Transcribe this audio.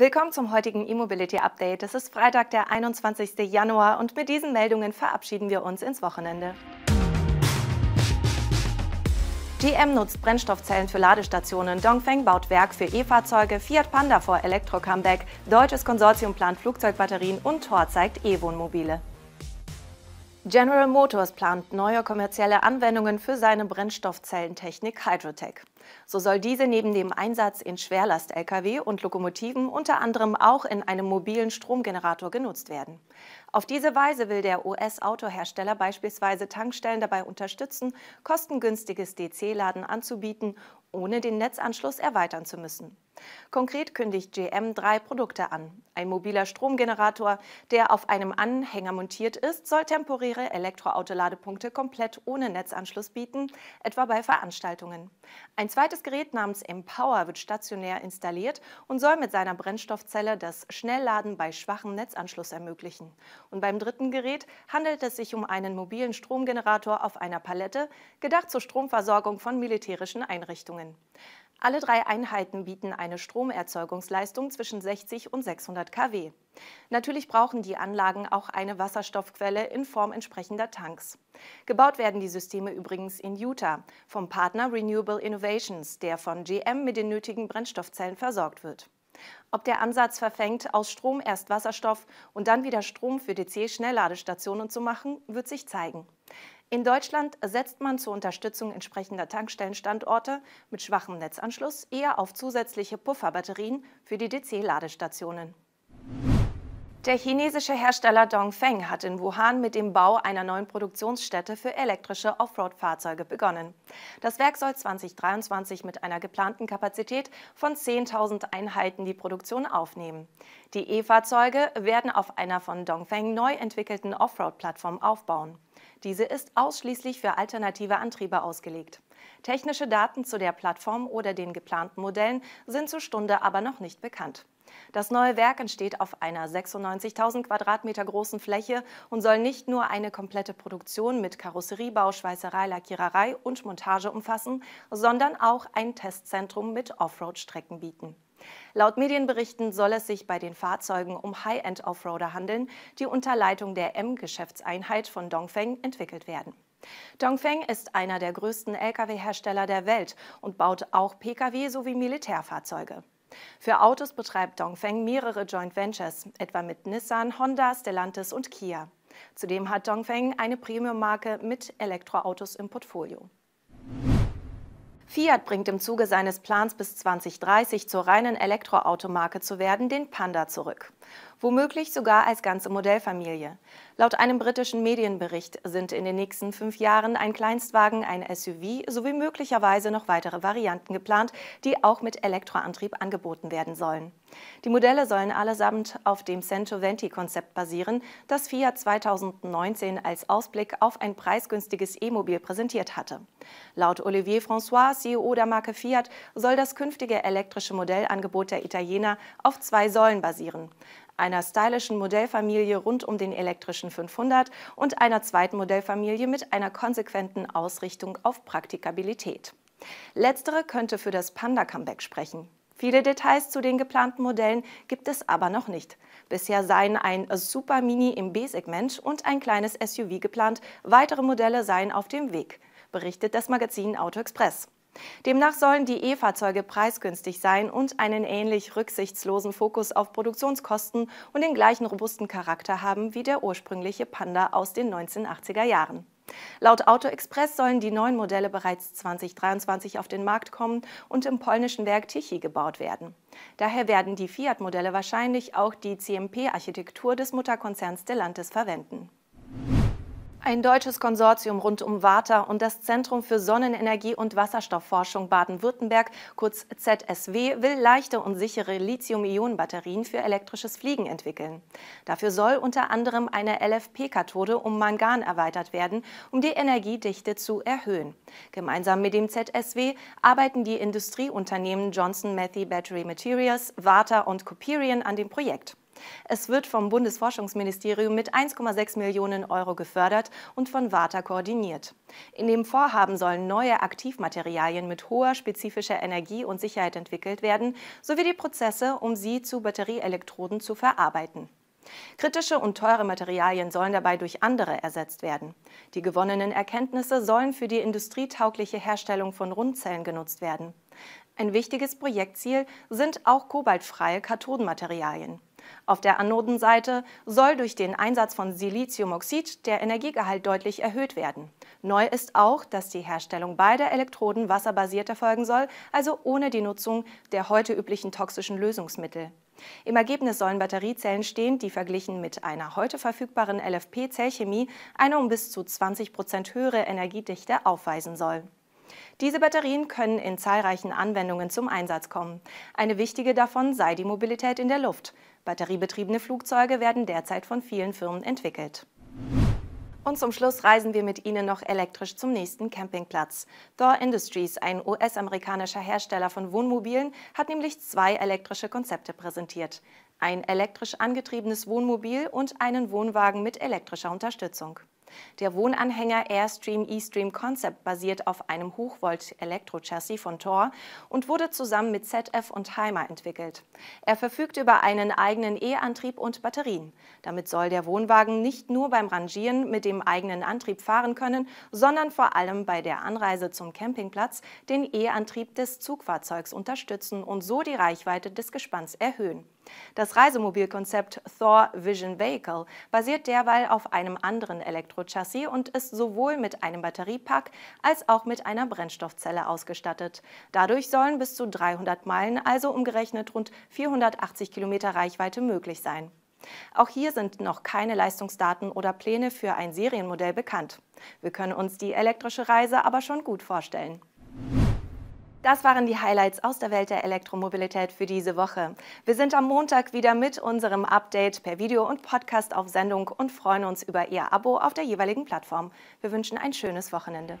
Willkommen zum heutigen E-Mobility Update. Es ist Freitag, der 21. Januar und mit diesen Meldungen verabschieden wir uns ins Wochenende. GM nutzt Brennstoffzellen für Ladestationen, Dongfeng baut Werk für E-Fahrzeuge, Fiat Panda vor Elektro-Comeback, deutsches Konsortium plant Flugzeugbatterien und Tor zeigt E-Wohnmobile. General Motors plant neue kommerzielle Anwendungen für seine Brennstoffzellentechnik Hydrotech. So soll diese neben dem Einsatz in Schwerlast-Lkw und Lokomotiven unter anderem auch in einem mobilen Stromgenerator genutzt werden. Auf diese Weise will der US-Autohersteller beispielsweise Tankstellen dabei unterstützen, kostengünstiges DC-Laden anzubieten, ohne den Netzanschluss erweitern zu müssen. Konkret kündigt GM drei Produkte an. Ein mobiler Stromgenerator, der auf einem Anhänger montiert ist, soll temporäre Elektroautoladepunkte komplett ohne Netzanschluss bieten, etwa bei Veranstaltungen. Ein zweites Gerät namens Empower wird stationär installiert und soll mit seiner Brennstoffzelle das Schnellladen bei schwachem Netzanschluss ermöglichen. Und beim dritten Gerät handelt es sich um einen mobilen Stromgenerator auf einer Palette, gedacht zur Stromversorgung von militärischen Einrichtungen. Alle drei Einheiten bieten eine Stromerzeugungsleistung zwischen 60 und 600 kW. Natürlich brauchen die Anlagen auch eine Wasserstoffquelle in Form entsprechender Tanks. Gebaut werden die Systeme übrigens in Utah vom Partner Renewable Innovations, der von GM mit den nötigen Brennstoffzellen versorgt wird. Ob der Ansatz verfängt, aus Strom erst Wasserstoff und dann wieder Strom für DC-Schnellladestationen zu machen, wird sich zeigen. In Deutschland setzt man zur Unterstützung entsprechender Tankstellenstandorte mit schwachem Netzanschluss eher auf zusätzliche Pufferbatterien für die DC-Ladestationen. Der chinesische Hersteller Dongfeng hat in Wuhan mit dem Bau einer neuen Produktionsstätte für elektrische Offroad-Fahrzeuge begonnen. Das Werk soll 2023 mit einer geplanten Kapazität von 10.000 Einheiten die Produktion aufnehmen. Die E-Fahrzeuge werden auf einer von Dongfeng neu entwickelten Offroad-Plattform aufbauen. Diese ist ausschließlich für alternative Antriebe ausgelegt. Technische Daten zu der Plattform oder den geplanten Modellen sind zur Stunde aber noch nicht bekannt. Das neue Werk entsteht auf einer 96.000 Quadratmeter großen Fläche und soll nicht nur eine komplette Produktion mit Karosseriebau, Schweißerei, Lackiererei und Montage umfassen, sondern auch ein Testzentrum mit Offroad-Strecken bieten. Laut Medienberichten soll es sich bei den Fahrzeugen um High-End-Offroader handeln, die unter Leitung der M-Geschäftseinheit von Dongfeng entwickelt werden. Dongfeng ist einer der größten Lkw-Hersteller der Welt und baut auch Pkw sowie Militärfahrzeuge. Für Autos betreibt Dongfeng mehrere Joint Ventures, etwa mit Nissan, Honda, Stellantis und Kia. Zudem hat Dongfeng eine Premium-Marke mit Elektroautos im Portfolio. Fiat bringt im Zuge seines Plans bis 2030 zur reinen Elektroautomarke zu werden den Panda zurück womöglich sogar als ganze Modellfamilie. Laut einem britischen Medienbericht sind in den nächsten fünf Jahren ein Kleinstwagen, ein SUV sowie möglicherweise noch weitere Varianten geplant, die auch mit Elektroantrieb angeboten werden sollen. Die Modelle sollen allesamt auf dem Centoventi-Konzept basieren, das Fiat 2019 als Ausblick auf ein preisgünstiges E-Mobil präsentiert hatte. Laut Olivier François, CEO der Marke Fiat, soll das künftige elektrische Modellangebot der Italiener auf zwei Säulen basieren einer stylischen Modellfamilie rund um den elektrischen 500 und einer zweiten Modellfamilie mit einer konsequenten Ausrichtung auf Praktikabilität. Letztere könnte für das Panda-Comeback sprechen. Viele Details zu den geplanten Modellen gibt es aber noch nicht. Bisher seien ein Super Mini im B-Segment und ein kleines SUV geplant. Weitere Modelle seien auf dem Weg, berichtet das Magazin Auto Express. Demnach sollen die E-Fahrzeuge preisgünstig sein und einen ähnlich rücksichtslosen Fokus auf Produktionskosten und den gleichen robusten Charakter haben wie der ursprüngliche Panda aus den 1980er Jahren. Laut Auto Express sollen die neuen Modelle bereits 2023 auf den Markt kommen und im polnischen Werk Tichy gebaut werden. Daher werden die Fiat-Modelle wahrscheinlich auch die CMP-Architektur des Mutterkonzerns Stellantis verwenden. Ein deutsches Konsortium rund um WATA und das Zentrum für Sonnenenergie und Wasserstoffforschung Baden-Württemberg, kurz ZSW, will leichte und sichere Lithium-Ionen-Batterien für elektrisches Fliegen entwickeln. Dafür soll unter anderem eine LFP-Kathode um Mangan erweitert werden, um die Energiedichte zu erhöhen. Gemeinsam mit dem ZSW arbeiten die Industrieunternehmen Johnson Matthey Battery Materials, WATA und Coperion an dem Projekt. Es wird vom Bundesforschungsministerium mit 1,6 Millionen Euro gefördert und von WATA koordiniert. In dem Vorhaben sollen neue Aktivmaterialien mit hoher spezifischer Energie und Sicherheit entwickelt werden, sowie die Prozesse, um sie zu Batterieelektroden zu verarbeiten. Kritische und teure Materialien sollen dabei durch andere ersetzt werden. Die gewonnenen Erkenntnisse sollen für die industrietaugliche Herstellung von Rundzellen genutzt werden. Ein wichtiges Projektziel sind auch kobaltfreie Kathodenmaterialien. Auf der Anodenseite soll durch den Einsatz von Siliziumoxid der Energiegehalt deutlich erhöht werden. Neu ist auch, dass die Herstellung beider Elektroden wasserbasiert erfolgen soll, also ohne die Nutzung der heute üblichen toxischen Lösungsmittel. Im Ergebnis sollen Batteriezellen stehen, die verglichen mit einer heute verfügbaren LFP-Zellchemie eine um bis zu 20 Prozent höhere Energiedichte aufweisen soll. Diese Batterien können in zahlreichen Anwendungen zum Einsatz kommen. Eine wichtige davon sei die Mobilität in der Luft. Batteriebetriebene Flugzeuge werden derzeit von vielen Firmen entwickelt. Und zum Schluss reisen wir mit Ihnen noch elektrisch zum nächsten Campingplatz. Thor Industries, ein US-amerikanischer Hersteller von Wohnmobilen, hat nämlich zwei elektrische Konzepte präsentiert. Ein elektrisch angetriebenes Wohnmobil und einen Wohnwagen mit elektrischer Unterstützung. Der Wohnanhänger Airstream E-Stream Concept basiert auf einem Hochvolt-Elektrochassis von Tor und wurde zusammen mit ZF und Heimer entwickelt. Er verfügt über einen eigenen E-Antrieb und Batterien. Damit soll der Wohnwagen nicht nur beim Rangieren mit dem eigenen Antrieb fahren können, sondern vor allem bei der Anreise zum Campingplatz den E-Antrieb des Zugfahrzeugs unterstützen und so die Reichweite des Gespanns erhöhen. Das Reisemobilkonzept Thor Vision Vehicle basiert derweil auf einem anderen Elektrochassis und ist sowohl mit einem Batteriepack als auch mit einer Brennstoffzelle ausgestattet. Dadurch sollen bis zu 300 Meilen, also umgerechnet rund 480 Kilometer Reichweite möglich sein. Auch hier sind noch keine Leistungsdaten oder Pläne für ein Serienmodell bekannt. Wir können uns die elektrische Reise aber schon gut vorstellen. Das waren die Highlights aus der Welt der Elektromobilität für diese Woche. Wir sind am Montag wieder mit unserem Update per Video und Podcast auf Sendung und freuen uns über Ihr Abo auf der jeweiligen Plattform. Wir wünschen ein schönes Wochenende.